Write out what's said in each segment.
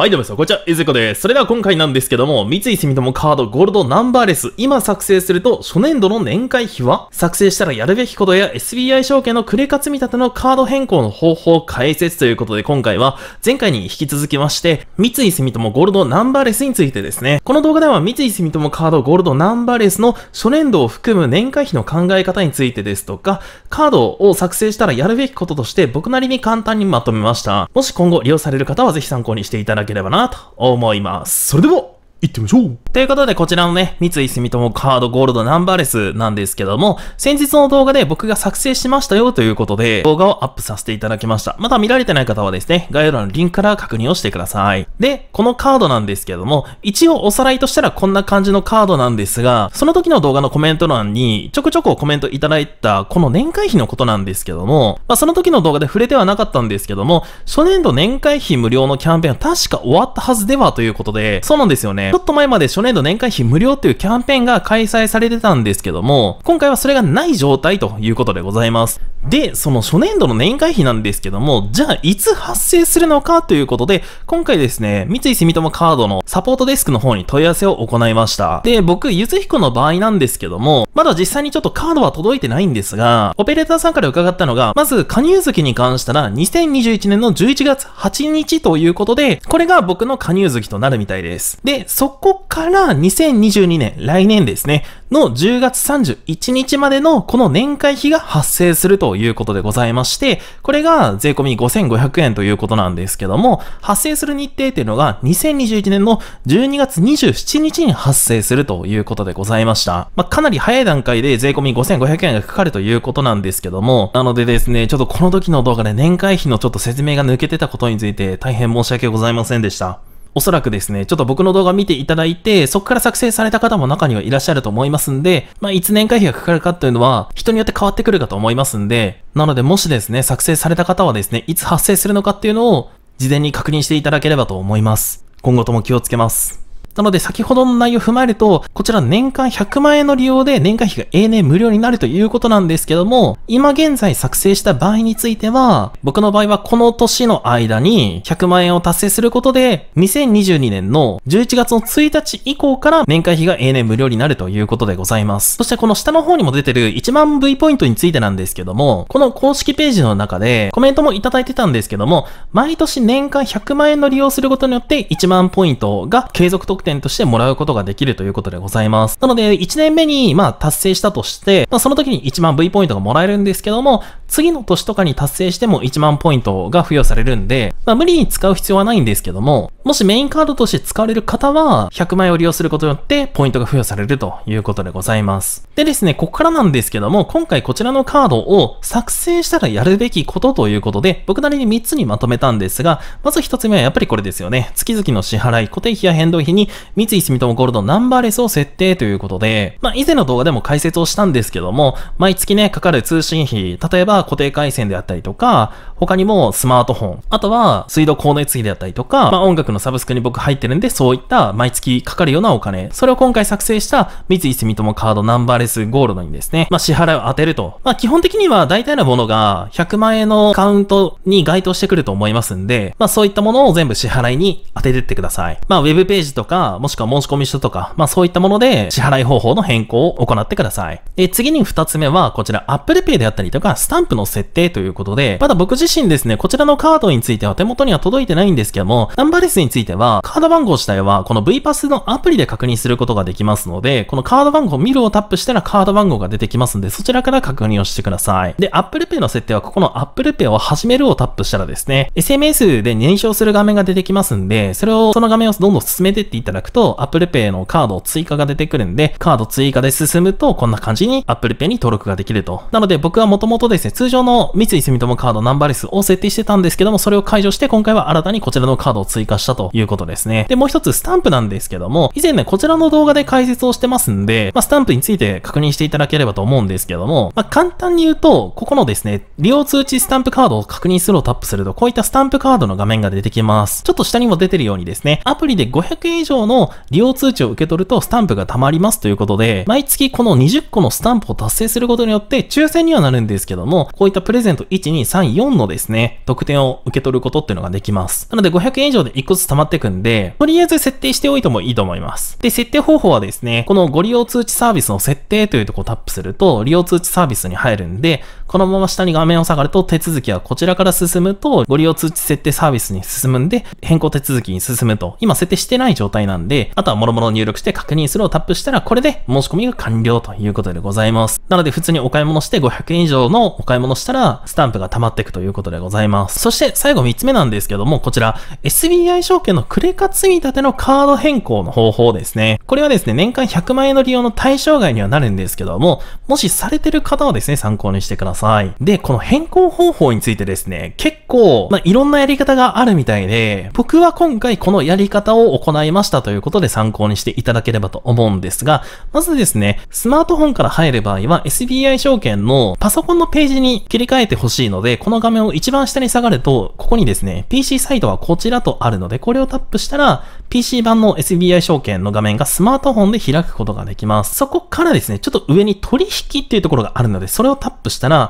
はい、どうも皆さん、こんにちは、ゆずこです。それでは今回なんですけども、三井住友カードゴールドナンバーレス、今作成すると、初年度の年会費は作成したらやるべきことや SBI 証券のクレカ積立のカード変更の方法解説ということで、今回は前回に引き続きまして、三井住友ゴールドナンバーレスについてですね、この動画では三井住友カードゴールドナンバーレスの初年度を含む年会費の考え方についてですとか、カードを作成したらやるべきこととして、僕なりに簡単にまとめました。もし今後利用される方はぜひ参考にしていただけければなと思います。それでも行ってみましょうということで、こちらのね、三井住友カードゴールドナンバーレスなんですけども、先日の動画で僕が作成しましたよということで、動画をアップさせていただきました。まだ見られてない方はですね、概要欄のリンクから確認をしてください。で、このカードなんですけども、一応おさらいとしたらこんな感じのカードなんですが、その時の動画のコメント欄に、ちょくちょくコメントいただいた、この年会費のことなんですけども、まあ、その時の動画で触れてはなかったんですけども、初年度年会費無料のキャンペーンは確か終わったはずではということで、そうなんですよね。ちょっと前まで初年度年会費無料というキャンペーンが開催されてたんですけども、今回はそれがない状態ということでございます。で、その初年度の年会費なんですけども、じゃあいつ発生するのかということで、今回ですね、三井住友カードのサポートデスクの方に問い合わせを行いました。で、僕、ゆずひこの場合なんですけども、まだ実際にちょっとカードは届いてないんですが、オペレーターさんから伺ったのが、まず加入月に関したら、2021年の11月8日ということで、これが僕の加入月となるみたいです。で、そこから2022年、来年ですね、の10月31日までのこの年会費が発生するということでございまして、これが税込み5500円ということなんですけども、発生する日程っていうのが2021年の12月27日に発生するということでございました。まあ、かなり早い段階で税込み5500円がかかるということなんですけども、なのでですね、ちょっとこの時の動画で年会費のちょっと説明が抜けてたことについて大変申し訳ございませんでした。おそらくですね、ちょっと僕の動画見ていただいて、そこから作成された方も中にはいらっしゃると思いますんで、まあ、いつ年会費がかかるかというのは、人によって変わってくるかと思いますんで、なので、もしですね、作成された方はですね、いつ発生するのかっていうのを、事前に確認していただければと思います。今後とも気をつけます。なので先ほどの内容を踏まえると、こちら年間100万円の利用で年会費が永年無料になるということなんですけども、今現在作成した場合については、僕の場合はこの年の間に100万円を達成することで、2022年の11月の1日以降から年会費が永年無料になるということでございます。そしてこの下の方にも出てる1万 V ポイントについてなんですけども、この公式ページの中でコメントもいただいてたんですけども、毎年年間100万円の利用することによって1万ポイントが継続得点点としてもらうことができるということでございます。なので、1年目に、まあ、達成したとして、まあ、その時に1万 V ポイントがもらえるんですけども、次の年とかに達成しても1万ポイントが付与されるんで、まあ、無理に使う必要はないんですけども、もしメインカードとして使われる方は、100枚を利用することによって、ポイントが付与されるということでございます。でですね、ここからなんですけども、今回こちらのカードを作成したらやるべきことということで、僕なりに3つにまとめたんですが、まず1つ目はやっぱりこれですよね。月々の支払い、固定費や変動費に三井住友ゴールドナンバーレスを設定ということで、まあ、以前の動画でも解説をしたんですけども、毎月ね、かかる通信費、例えば固定回線であったりとか、他にもスマートフォン、あとは水道光熱費であったりとか、まあ、音楽のサブスクに僕入ってるんで、そういった毎月かかるようなお金、それを今回作成した三井住友カードナンバーレスゴールドにですね、まあ、支払いを当てると。まあ、基本的には大体のものが100万円のカウントに該当してくると思いますんで、まあ、そういったものを全部支払いに当ててってください。まあ、ウェブページとか、か、もしくは申し込み書とか、まあそういったもので支払い方法の変更を行ってください。で、次に二つ目は、こちら Apple Pay であったりとか、スタンプの設定ということで、まだ僕自身ですね、こちらのカードについては手元には届いてないんですけども、ナンバーレスについては、カード番号自体は、この V パスのアプリで確認することができますので、このカード番号見るをタップしたらカード番号が出てきますんで、そちらから確認をしてください。で、Apple Pay の設定は、ここの Apple Pay を始めるをタップしたらですね、SMS で認証する画面が出てきますんで、それを、その画面をどんどん進めてっていたただくと Apple Pay のカードを追加が出てくるんで、カード追加で進むとこんな感じに Apple Pay に登録ができると。なので僕はもともとですね、通常の三井住友カードナンバーレスを設定してたんですけども、それを解除して今回は新たにこちらのカードを追加したということですね。で、もう一つスタンプなんですけども、以前ね、こちらの動画で解説をしてますんで、まあ、スタンプについて確認していただければと思うんですけども、まあ、簡単に言うと、ここのですね、利用通知スタンプカードを確認するをタップすると、こういったスタンプカードの画面が出てきます。ちょっと下にも出てるようにですね、アプリで500円以上上の利用通知を受け取るとスタンプが貯まりますということで、毎月この20個のスタンプを達成することによって、抽選にはなるんですけども、こういったプレゼント1、2、3、4のですね、特典を受け取ることっていうのができます。なので500円以上で1個ずつ溜まっていくんで、とりあえず設定しておいてもいいと思います。で、設定方法はですね、このご利用通知サービスの設定というとこをタップすると、利用通知サービスに入るんで、このまま下に画面を下がると手続きはこちらから進むと、ご利用通知設定サービスに進むんで、変更手続きに進むと。今設定してない状態なんで、あとは諸々入力して確認するをタップしたら、これで申し込みが完了ということでございます。なので普通にお買い物して500円以上のお買い物したら、スタンプが溜まっていくということでございます。そして最後3つ目なんですけども、こちら、SBI 証券のクレカ積立のカード変更の方法ですね。これはですね、年間100万円の利用の対象外にはなるんですけども、もしされてる方はですね、参考にしてください。さい。で、この変更方法についてですね、結構、まあ、いろんなやり方があるみたいで、僕は今回このやり方を行いましたということで参考にしていただければと思うんですが、まずですね、スマートフォンから入る場合は SBI 証券のパソコンのページに切り替えてほしいので、この画面を一番下に下がると、ここにですね、PC サイトはこちらとあるので、これをタップしたら、PC 版の SBI 証券の画面がスマートフォンで開くことができます。そこからですね、ちょっと上に取引っていうところがあるので、それをタップしたら、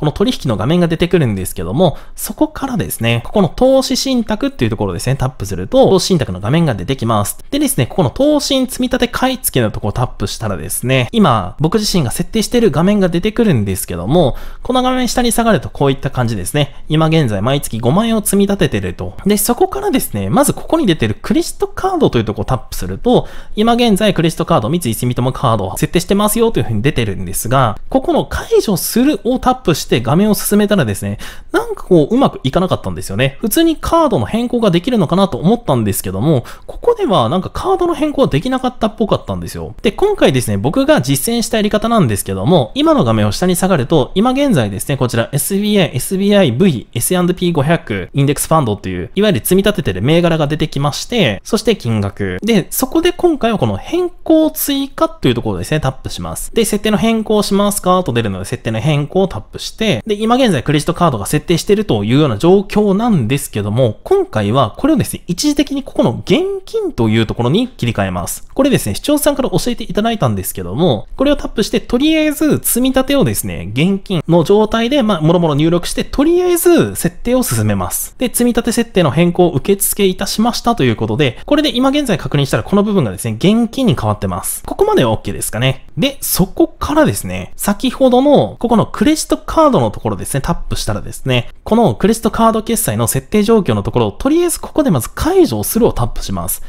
この取引の画面が出てくるんですけども、そこからですね、ここの投資信託っていうところですね、タップすると、投資信託の画面が出てきます。でですね、ここの投資積立買い付けのとこをタップしたらですね、今、僕自身が設定してる画面が出てくるんですけども、この画面下に下がるとこういった感じですね。今現在毎月5万円を積み立ててると。で、そこからですね、まずここに出てるクレジットカードというとこをタップすると、今現在クレジットカード、三井住友カードを設定してますよというふうに出てるんですが、ここの解除するをタップしてして画面を進めたらですね、なんかこううまくいかなかったんですよね。普通にカードの変更ができるのかなと思ったんですけども、ここではなんかカードの変更はできなかったっぽかったんですよ。で、今回ですね、僕が実践したやり方なんですけども、今の画面を下に下がると、今現在ですね、こちら SBI、SBIV、S&P500、インデックスファンドっていう、いわゆる積み立ててる銘柄が出てきまして、そして金額。で、そこで今回はこの変更追加というところですね、タップします。で、設定の変更しますかと出るので、設定の変更をタップして、、で、今現在クレジットカードが設定しているというような状況なんですけども、今回はこれをですね、一時的にここの現金というところに切り替えます。これですね、視聴者さんから教えていただいたんですけども、これをタップして、とりあえず積み立てをですね、現金の状態で、まあ、もろもろ入力して、とりあえず設定を進めます。で、積み立て設定の変更を受付いたしましたということで、これで今現在確認したらこの部分がですね、現金に変わってます。ここまでは OK ですかね。で、そこからですね、先ほどの、ここのクレジットカードードのところですね、タップしたらですね、このクレジットカード決済の設定状況のところを、とりあえずここでまず解除をするをタップします。、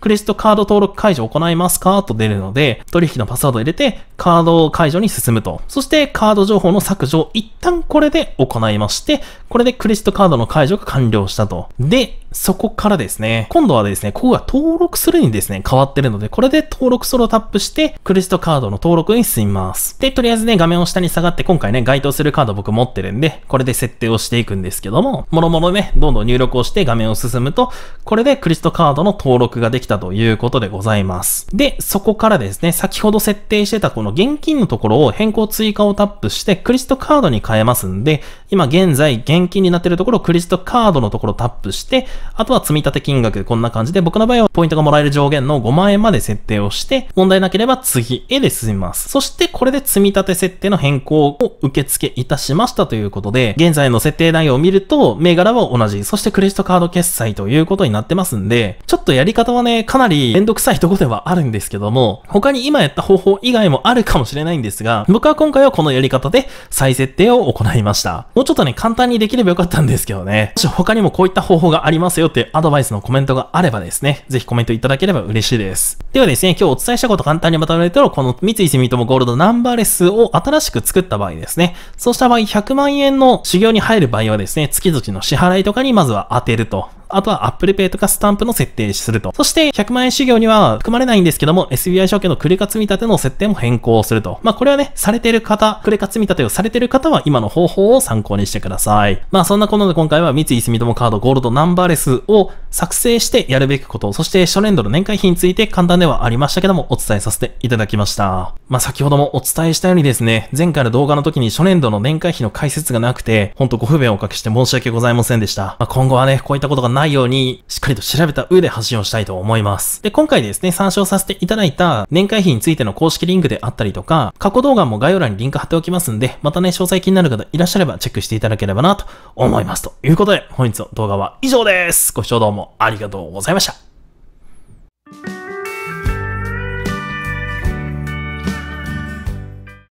クレジットカード登録解除を行いますかと出るので、取引のパスワードを入れて、カード解除に進むと。そして、カード情報の削除を一旦これで行いまして、これでクレジットカードの解除が完了したと。で、そこからですね、今度はですね、ここが登録するにですね、変わってるので、これで登録ソロをタップして、クレジットカードの登録に進みます。で、とりあえずね、画面を下に下がって、今回ね、該当するカード僕持ってるんで、これで設定をしていくんですけども、もろもろね、どんどん入力をして画面を進むと、これでクレジットカードの登録ができたということでございます。で、そこからですね、先ほど設定してたこの現金のところを変更追加をタップしてクレジットカードに変えますんで、今現在現金になってるところをクレジットカードのところをタップして、あとは積立金額こんな感じで僕の場合はポイントがもらえる上限の5万円まで設定をして、問題なければ次へで進みます。そしてこれで積立設定の変更を受付いたしましたということで、現在の設定内容を見ると銘柄は同じ、そしてクレジットカード決済ということになってますんで、ちょっとやり方方はね、かなりめんどくさいとこではあるんですけども、他に今やった方法以外もあるかもしれないんですが、僕は今回はこのやり方で再設定を行いました。もうちょっとね、簡単にできればよかったんですけどね、もし他にもこういった方法がありますよっていうアドバイスのコメントがあればですね、ぜひコメントいただければ嬉しいです。ではですね、今日お伝えしたこと簡単にまとめると、この三井住友ゴールドナンバーレスを新しく作った場合ですね、そうした場合100万円の修行に入る場合はですね、月々の支払いとかにまずは当てると。あとは Apple Pay とかスタンプの設定すると。そして、100万円修行には含まれないんですけども、SBI 証券のクレカ積立の設定も変更すると。まあ、これはね、されてる方、クレカ積立をされてる方は今の方法を参考にしてください。まあ、そんなこので今回は三井住友カードゴールドナンバーレスを作成してやるべきこと、そして初年度の年会費について簡単ではありましたけども、お伝えさせていただきました。まあ、先ほどもお伝えしたようにですね、前回の動画の時に初年度の年会費の解説がなくて、ほんとご不便をおかけして申し訳ございませんでした。まあ、今後はね、こういったことがないように、しっかりと調べた上で発信をしたいと思います。で、今回ですね、参照させていただいた年会費についての公式リンクであったりとか、過去動画も概要欄にリンク貼っておきますんで、またね、詳細気になる方いらっしゃればチェックしていただければなと思います。ということで、本日の動画は以上です。ご視聴どうも。もありがとうございました。